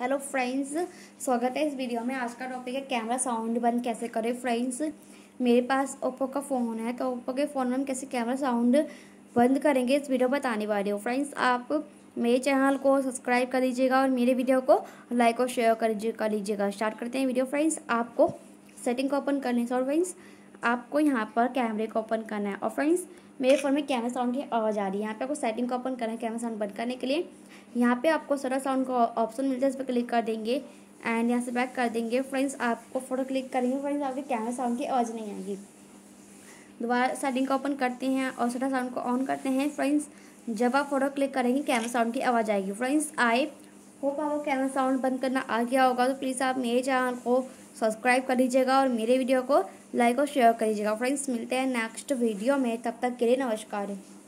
hello friends स्वागत है इस वीडियो में आज का टॉपिक है कैमरा साउंड बंद कैसे करें फ्रेंड्स मेरे पास ओप्पो का फ़ोन है तो ओप्पो के फ़ोन में हम कैसे कैमरा साउंड बंद करेंगे इस वीडियो बताने वाले हो फ्रेंड्स आप मेरे चैनल को सब्सक्राइब कर लीजिएगा और मेरे वीडियो को लाइक और शेयर कर लीजिएगा स्टार्ट करते हैं वीडियो फ्रेंड्स आपको सेटिंग को ओपन कर लें और फ्रेंड्स आपको यहाँ पर कैमरे को ओपन करना है और फ्रेंड्स मेरे फ़ोन में कैमरा साउंड की आवाज़ आ रही है यहाँ पे आपको सेटिंग को ओपन करना है कैमरा साउंड बंद करने के लिए यहाँ पे आपको सोलर साउंड का ऑप्शन मिलता है इस पर क्लिक कर देंगे एंड यहाँ से बैक कर देंगे फ्रेंड्स आपको फ़ोटो क्लिक करेंगे फ्रेंड्स आपके कैमरा साउंड की आवाज़ नहीं आएगी दोबारा सेटिंग को ओपन करते हैं और सोलर साउंड को ऑन करते हैं फ्रेंड्स जब आप फोटो क्लिक करेंगे कैमरा साउंड की आवाज़ आएगी फ्रेंड्स आई होप आपको कैमरा साउंड बंद करना आ गया होगा तो प्लीज़ आप मेरे चैनल को सब्सक्राइब कर लीजिएगा और मेरे वीडियो को लाइक और शेयर कर दीजिएगा फ्रेंड्स मिलते हैं नेक्स्ट वीडियो में तब तक के लिए नमस्कार